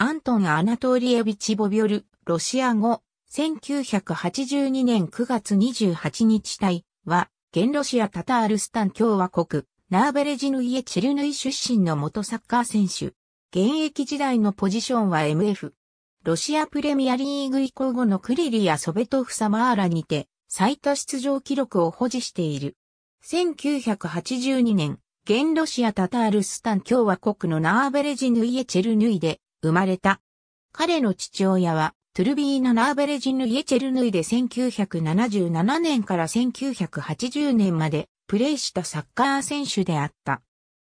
アントン・アナトーリエビチ・ボビョル、ロシア語、1982年9月28日隊は、現ロシア・タタールスタン共和国、ナーベレジヌイエ・チェルヌイ出身の元サッカー選手。現役時代のポジションは MF。ロシアプレミアリーグ以降後のクリリア・ソベトフサマーラにて、最多出場記録を保持している。1982年、現ロシア・タタールスタン共和国のナーベレジヌイエ・チェルヌイで、生まれた。彼の父親は、トゥルビーナ・ナーベレジヌ・イエチェルヌイで1977年から1980年までプレーしたサッカー選手であった。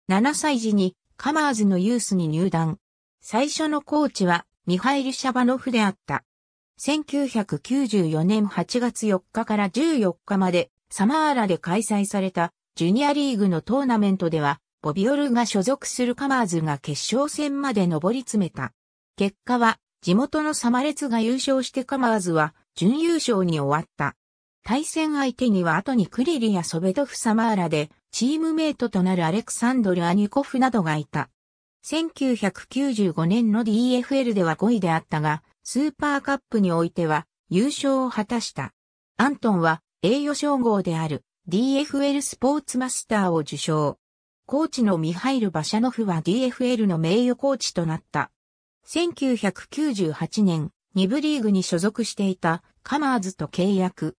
7歳時にカマーズのユースに入団。最初のコーチはミハイル・シャバノフであった。1994年8月4日から14日までサマーラで開催されたジュニアリーグのトーナメントではボビオルが所属するカマーズが決勝戦まで上り詰めた。結果は、地元のサマレツが優勝してカマーズは、準優勝に終わった。対戦相手には後にクリリやソベドフサマーラで、チームメイトとなるアレクサンドル・アニコフなどがいた。1995年の DFL では5位であったが、スーパーカップにおいては優勝を果たした。アントンは栄誉称号である DFL スポーツマスターを受賞。コーチのミハイル・バシャノフは DFL の名誉コーチとなった。1998年、2部リーグに所属していたカマーズと契約。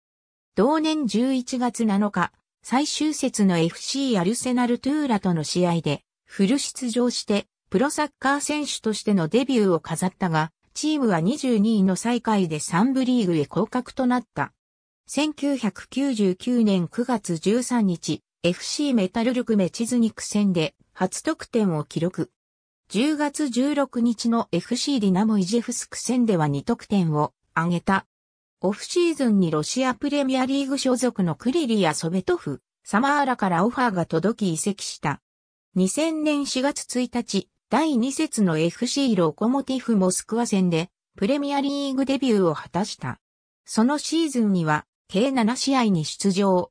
同年11月7日、最終節の FC アルセナル・トゥーラとの試合で、フル出場して、プロサッカー選手としてのデビューを飾ったが、チームは22位の最下位で3部リーグへ降格となった。1999年9月13日、FC メタルルクメチズニク戦で初得点を記録。10月16日の FC ディナモイジェフスク戦では2得点を挙げた。オフシーズンにロシアプレミアリーグ所属のクリリやソベトフ、サマーラからオファーが届き移籍した。2000年4月1日、第2節の FC ロコモティフモスクワ戦でプレミアリーグデビューを果たした。そのシーズンには計7試合に出場、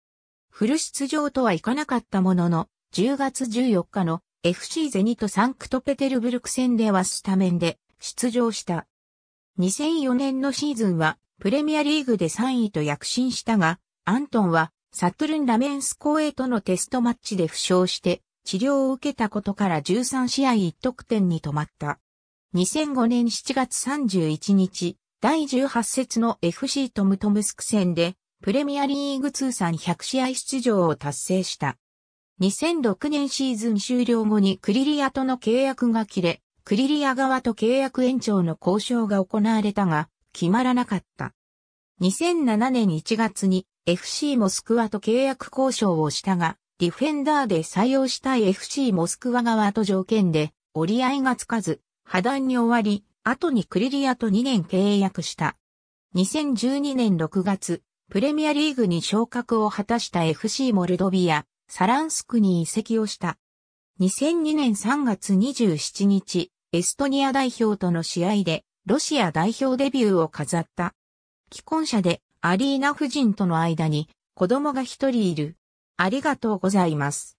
フル出場とはいかなかったものの、10月14日の FC ゼニトサンクトペテルブルク戦ではスタメンで出場した。2004年のシーズンはプレミアリーグで3位と躍進したが、アントンはサトゥルン・ラメンス公営とのテストマッチで負傷して治療を受けたことから13試合1得点に止まった。2005年7月31日、第18節の FC トムトムスク戦でプレミアリーグ通算100試合出場を達成した。2006年シーズン終了後にクリリアとの契約が切れ、クリリア側と契約延長の交渉が行われたが、決まらなかった。2007年1月に FC モスクワと契約交渉をしたが、ディフェンダーで採用したい FC モスクワ側と条件で折り合いがつかず、破談に終わり、後にクリリアと2年契約した。2012年6月、プレミアリーグに昇格を果たした FC モルドビア、サランスクに移籍をした。2002年3月27日、エストニア代表との試合で、ロシア代表デビューを飾った。既婚者でアリーナ夫人との間に子供が一人いる。ありがとうございます。